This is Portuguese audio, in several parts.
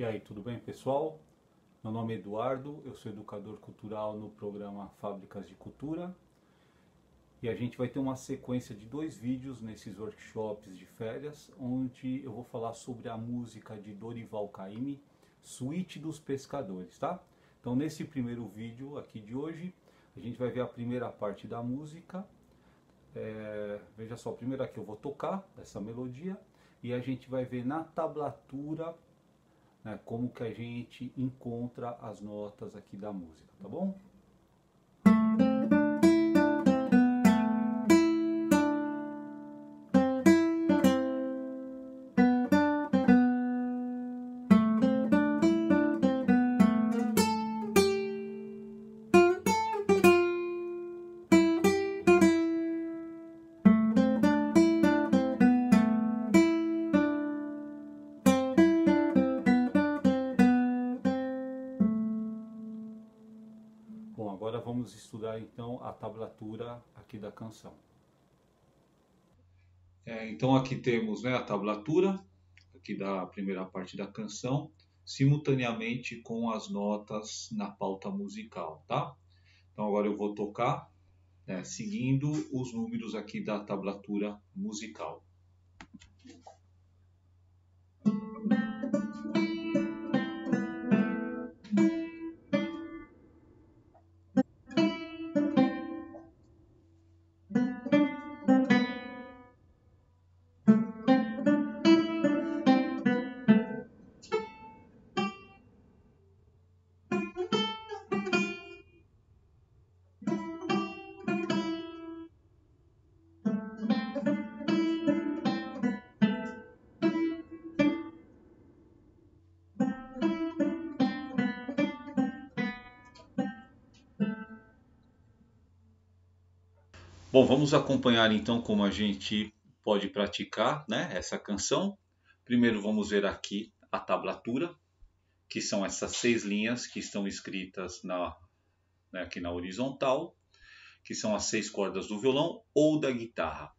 E aí, tudo bem pessoal? Meu nome é Eduardo, eu sou educador cultural no programa Fábricas de Cultura e a gente vai ter uma sequência de dois vídeos nesses workshops de férias onde eu vou falar sobre a música de Dorival Caymmi, Suíte dos Pescadores, tá? Então nesse primeiro vídeo aqui de hoje a gente vai ver a primeira parte da música. É, veja só, primeiro aqui eu vou tocar essa melodia e a gente vai ver na tablatura né, como que a gente encontra as notas aqui da música, tá bom? Agora vamos estudar então a tablatura aqui da canção. É, então aqui temos né, a tablatura aqui da primeira parte da canção, simultaneamente com as notas na pauta musical, tá? Então agora eu vou tocar né, seguindo os números aqui da tablatura musical. Bom, vamos acompanhar então como a gente pode praticar né, essa canção. Primeiro vamos ver aqui a tablatura, que são essas seis linhas que estão escritas na, né, aqui na horizontal, que são as seis cordas do violão ou da guitarra.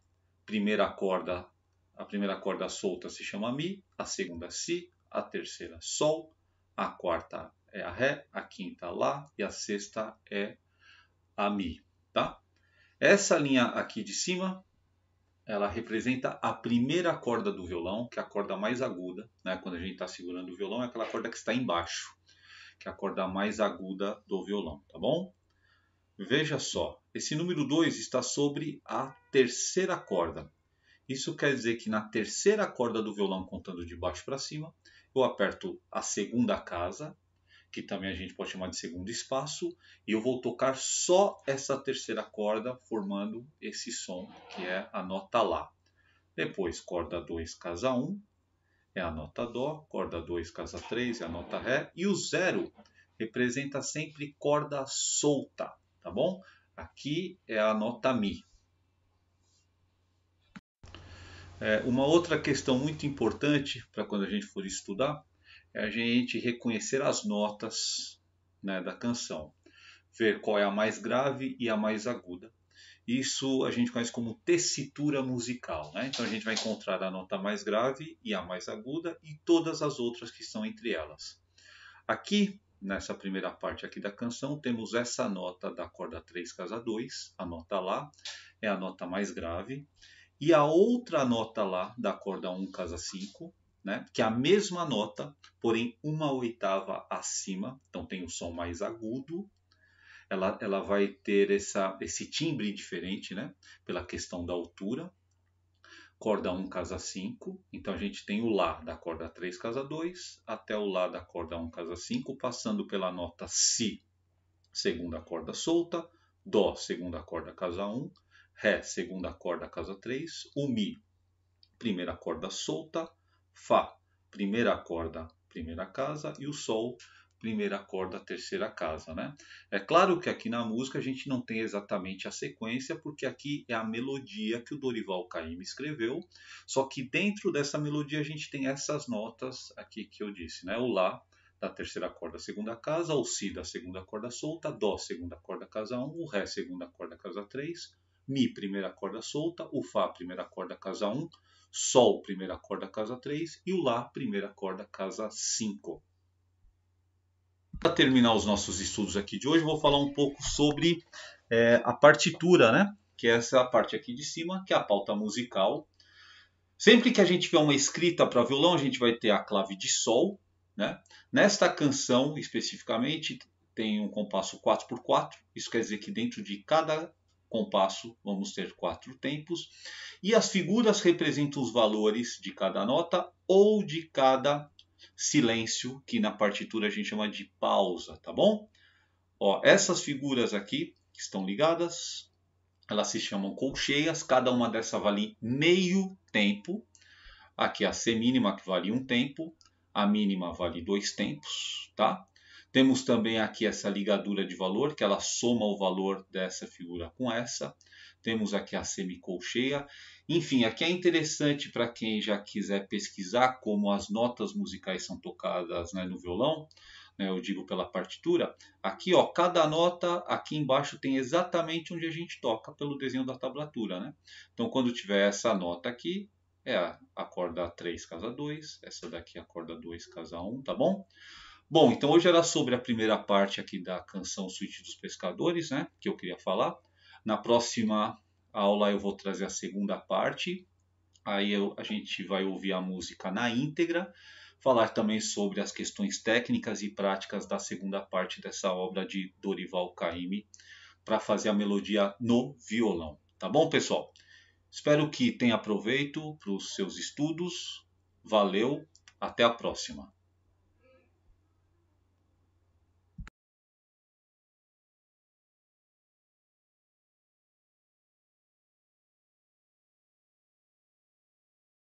Primeira corda, a primeira corda solta se chama Mi, a segunda Si, a terceira Sol, a quarta é a Ré, a quinta Lá e a sexta é a Mi, tá? Essa linha aqui de cima, ela representa a primeira corda do violão, que é a corda mais aguda. Né? Quando a gente está segurando o violão, é aquela corda que está embaixo, que é a corda mais aguda do violão, tá bom? Veja só, esse número 2 está sobre a terceira corda. Isso quer dizer que na terceira corda do violão, contando de baixo para cima, eu aperto a segunda casa, que também a gente pode chamar de segundo espaço, e eu vou tocar só essa terceira corda formando esse som, que é a nota Lá. Depois, corda 2, casa 1, um, é a nota Dó, corda 2, casa 3, é a nota Ré, e o zero representa sempre corda solta, tá bom? Aqui é a nota Mi. É, uma outra questão muito importante para quando a gente for estudar é a gente reconhecer as notas né, da canção, ver qual é a mais grave e a mais aguda. Isso a gente conhece como tessitura musical, né? Então a gente vai encontrar a nota mais grave e a mais aguda e todas as outras que estão entre elas. Aqui, nessa primeira parte aqui da canção, temos essa nota da corda 3 casa 2, a nota lá, é a nota mais grave, e a outra nota lá da corda 1 casa 5 né? que é a mesma nota, porém uma oitava acima, então tem um som mais agudo, ela, ela vai ter essa, esse timbre diferente, né? pela questão da altura. Corda 1, casa 5, então a gente tem o Lá da corda 3, casa 2, até o Lá da corda 1, casa 5, passando pela nota Si, segunda corda solta, Dó, segunda corda, casa 1, Ré, segunda corda, casa 3, o Mi, primeira corda solta, Fá, primeira corda, primeira casa, e o Sol, primeira corda, terceira casa, né? É claro que aqui na música a gente não tem exatamente a sequência, porque aqui é a melodia que o Dorival Caymmi escreveu, só que dentro dessa melodia a gente tem essas notas aqui que eu disse, né? O Lá da terceira corda, segunda casa, o Si da segunda corda solta, Dó, segunda corda, casa 1, o Ré, segunda corda, casa 3, Mi, primeira corda solta, o Fá, primeira corda, casa 1, Sol, primeira corda, casa 3 e o Lá, primeira corda, casa 5. Para terminar os nossos estudos aqui de hoje, vou falar um pouco sobre é, a partitura, né? que é essa parte aqui de cima, que é a pauta musical. Sempre que a gente tiver uma escrita para violão, a gente vai ter a clave de Sol. Né? Nesta canção, especificamente, tem um compasso 4x4. Isso quer dizer que dentro de cada compasso, vamos ter quatro tempos, e as figuras representam os valores de cada nota ou de cada silêncio, que na partitura a gente chama de pausa, tá bom? Ó, essas figuras aqui que estão ligadas, elas se chamam colcheias, cada uma dessa vale meio tempo. Aqui a C mínima que vale um tempo, a mínima vale dois tempos, tá? Temos também aqui essa ligadura de valor, que ela soma o valor dessa figura com essa. Temos aqui a semicolcheia. Enfim, aqui é interessante para quem já quiser pesquisar como as notas musicais são tocadas né, no violão né, eu digo pela partitura, aqui ó, cada nota aqui embaixo tem exatamente onde a gente toca pelo desenho da tablatura. Né? Então quando tiver essa nota aqui, é a, a corda 3 casa 2, essa daqui é a corda 2 casa 1, tá bom? Bom, então hoje era sobre a primeira parte aqui da canção Suíte dos Pescadores, né, que eu queria falar. Na próxima aula eu vou trazer a segunda parte. Aí eu, a gente vai ouvir a música na íntegra, falar também sobre as questões técnicas e práticas da segunda parte dessa obra de Dorival Caymmi para fazer a melodia no violão. Tá bom, pessoal? Espero que tenha aproveito para os seus estudos. Valeu, até a próxima.